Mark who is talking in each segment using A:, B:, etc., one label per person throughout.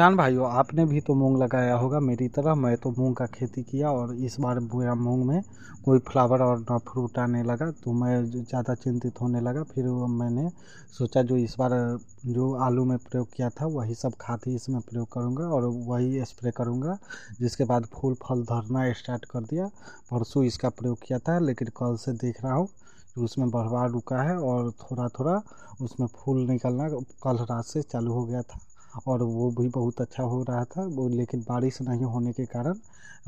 A: किसान भाइयों आपने भी तो मूंग लगाया होगा मेरी तरह मैं तो मूंग का खेती किया और इस बार मेरा मूंग में कोई फ्लावर और ना फ्रूट आने लगा तो मैं ज़्यादा चिंतित होने लगा फिर मैंने सोचा जो इस बार जो आलू में प्रयोग किया था वही सब खाद ही इसमें प्रयोग करूँगा और वही स्प्रे करूँगा जिसके बाद फूल फल धरना स्टार्ट कर दिया परसों इसका प्रयोग किया था लेकिन कल से देख रहा हूँ उसमें बढ़वा रुका है और थोड़ा थोड़ा उसमें फूल निकलना कल रात से चालू हो गया था और वो भी बहुत अच्छा हो रहा था वो लेकिन बारिश नहीं होने के कारण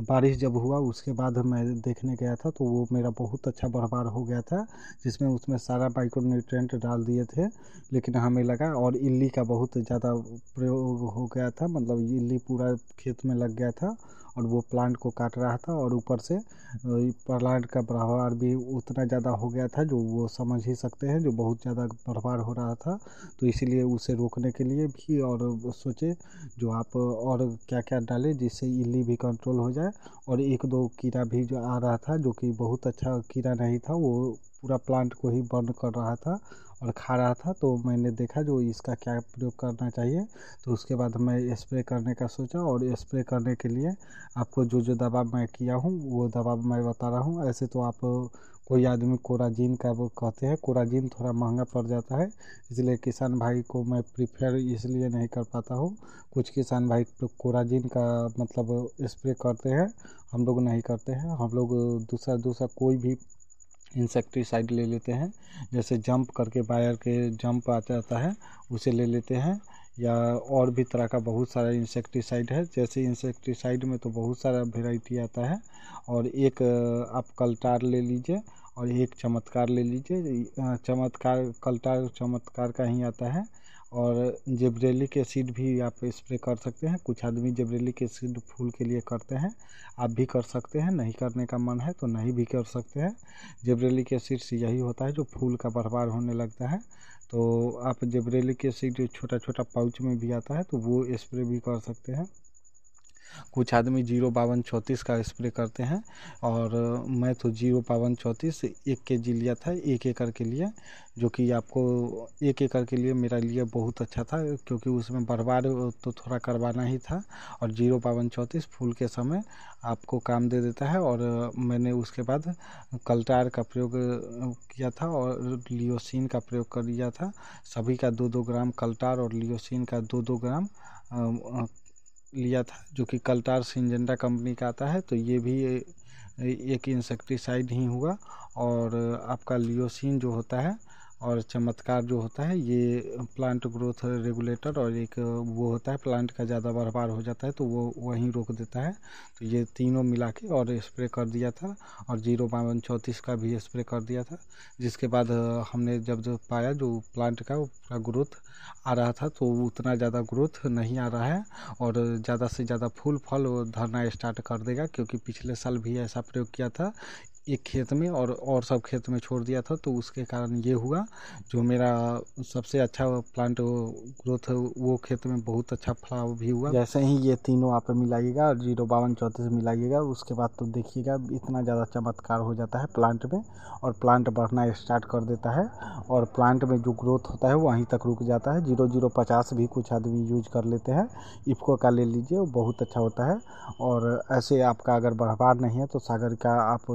A: बारिश जब हुआ उसके बाद मैं देखने गया था तो वो मेरा बहुत अच्छा बर्बाद हो गया था जिसमें उसमें सारा माइक्रोन्यूट्रेंट डाल दिए थे लेकिन हमें लगा और इल्ली का बहुत ज़्यादा प्रयोग हो गया था मतलब इल्ली पूरा खेत में लग गया था और वो प्लांट को काट रहा था और ऊपर से प्लांट का प्रभार भी उतना ज़्यादा हो गया था जो वो समझ ही सकते हैं जो बहुत ज़्यादा प्रभार हो रहा था तो इसीलिए उसे रोकने के लिए भी और सोचे जो आप और क्या क्या डालें जिससे इली भी कंट्रोल हो जाए और एक दो कीड़ा भी जो आ रहा था जो कि बहुत अच्छा कीड़ा नहीं था वो पूरा प्लांट को ही बर्न कर रहा था और खा रहा था तो मैंने देखा जो इसका क्या प्रयोग करना चाहिए तो उसके बाद मैं स्प्रे करने का सोचा और स्प्रे करने के लिए आपको जो जो दवा मैं किया हूँ वो दवा मैं बता रहा हूँ ऐसे तो आप कोई आदमी कोराजीन का वो कहते हैं कोराजीन थोड़ा महंगा पड़ जाता है इसलिए किसान भाई को मैं प्रीफेयर इसलिए नहीं कर पाता हूँ कुछ किसान भाई कोराजीन का मतलब स्प्रे करते हैं हम लोग नहीं करते हैं हम लोग दूसरा दूसरा कोई भी इंसेक्टिसाइड ले लेते हैं जैसे जंप करके बायर के जंप आ जाता है उसे ले लेते हैं या और भी तरह का बहुत सारा इंसेक्टिसाइड है जैसे इंसेक्टिसाइड में तो बहुत सारा वेराइटी आता है और एक आप कलटार ले लीजिए और एक चमत्कार ले लीजिए चमत्कार कलटार चमत्कार का ही आता है और जेबरेलिक एसिड भी आप स्प्रे कर सकते हैं कुछ आदमी जेबरेलिक एसिड फूल के लिए करते हैं आप भी कर सकते हैं नहीं करने का मन है तो नहीं भी कर सकते हैं जेबरेलिक एसिड से यही होता है जो फूल का बर्बाद होने लगता है तो आप जेबरेलिक एसिड छोटा छोटा पाउच में भी आता है तो वो स्प्रे भी कर सकते हैं कुछ आदमी जीरो बावन चौंतीस का स्प्रे करते हैं और मैं तो जीरो बावन चौंतीस एक के जी लिया था एक एकड़ के लिए जो कि आपको एक एकड़ के लिए मेरा लिए बहुत अच्छा था क्योंकि उसमें बर्बाद तो थोड़ा करवाना ही था और जीरो बावन चौंतीस फूल के समय आपको काम दे देता है और मैंने उसके बाद कल्टार का प्रयोग किया था और लियोसिन का प्रयोग कर लिया था सभी का दो दो ग्राम कल्टार और लियोसिन का दो दो ग्राम लिया था जो कि कलतार सिंजेंडा कंपनी का आता है तो ये भी एक इंसेक्टिसाइड ही हुआ और आपका लियोसिन जो होता है और चमत्कार जो होता है ये प्लांट ग्रोथ रेगुलेटर और एक वो होता है प्लांट का ज़्यादा बढ़वार हो जाता है तो वो वहीं रोक देता है तो ये तीनों मिला के और स्प्रे कर दिया था और जीरो बावन चौंतीस का भी स्प्रे कर दिया था जिसके बाद हमने जब जब पाया जो प्लांट का पूरा ग्रोथ आ रहा था तो उतना ज़्यादा ग्रोथ नहीं आ रहा है और ज़्यादा से ज़्यादा फूल फल धरना स्टार्ट कर देगा क्योंकि पिछले साल भी ऐसा प्रयोग किया था एक खेत में और और सब खेत में छोड़ दिया था तो उसके कारण ये हुआ जो मेरा सबसे अच्छा प्लांट ग्रोथ वो खेत में बहुत अच्छा फलाव भी हुआ जैसे ही ये तीनों आप मिलाइएगा और जीरो बावन चौंतीस मिलाइएगा उसके बाद तो देखिएगा इतना ज़्यादा चमत्कार हो जाता है प्लांट में और प्लांट बढ़ना स्टार्ट कर देता है और प्लांट में जो ग्रोथ होता है वहीं तक रुक जाता है जीरो जीरो पचास भी कुछ आदमी यूज कर लेते हैं इफ्को का ले लीजिए वो बहुत अच्छा होता है और ऐसे आपका अगर बढ़वार नहीं है तो सागर का आप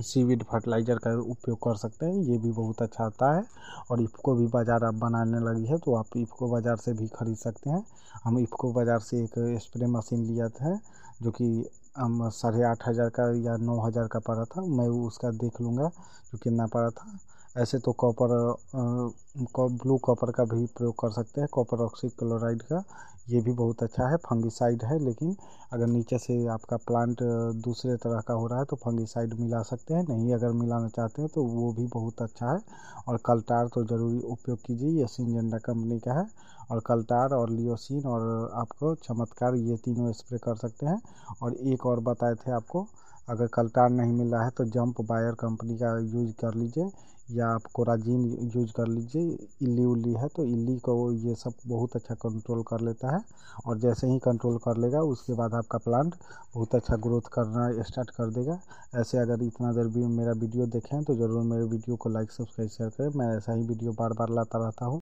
A: सीविड फर्टिलाइज़र का उपयोग कर सकते हैं ये भी बहुत अच्छा आता है और इफ़को भी बाज़ार अब बनाने लगी है तो आप इफ़को बाज़ार से भी ख़रीद सकते हैं हम इफ़को बाज़ार से एक स्प्रे मशीन लिया था जो कि हम साढ़े आठ हज़ार का या नौ हज़ार का पड़ा था मैं उसका देख लूँगा जो कितना पड़ा था ऐसे तो कॉपर ब्लू कॉपर का भी प्रयोग कर सकते हैं कॉपर ऑक्सीड क्लोराइड का ये भी बहुत अच्छा है फंगिसाइड है लेकिन अगर नीचे से आपका प्लांट दूसरे तरह का हो रहा है तो फंगिसाइड मिला सकते हैं नहीं अगर मिलाना चाहते हैं तो वो भी बहुत अच्छा है और कलटार तो ज़रूरी उपयोग कीजिए ये सिंजेंडा कंपनी का है और कल्टार और लियोसिन और आपको चमत्कार ये तीनों स्प्रे कर सकते हैं और एक और बताए थे आपको अगर कलटार नहीं मिल रहा है तो जंप बायर कंपनी का यूज कर लीजिए या आप कोराजीन यूज कर लीजिए इली उली है तो इली को ये सब बहुत अच्छा कंट्रोल कर लेता है और जैसे ही कंट्रोल कर लेगा उसके बाद आपका प्लांट बहुत अच्छा ग्रोथ करना स्टार्ट कर देगा ऐसे अगर इतना देर भी मेरा वीडियो देखें तो ज़रूर मेरे वीडियो को लाइक सब्सक्राइब शेयर करें मैं ऐसा ही वीडियो बार बार लाता रहता हूँ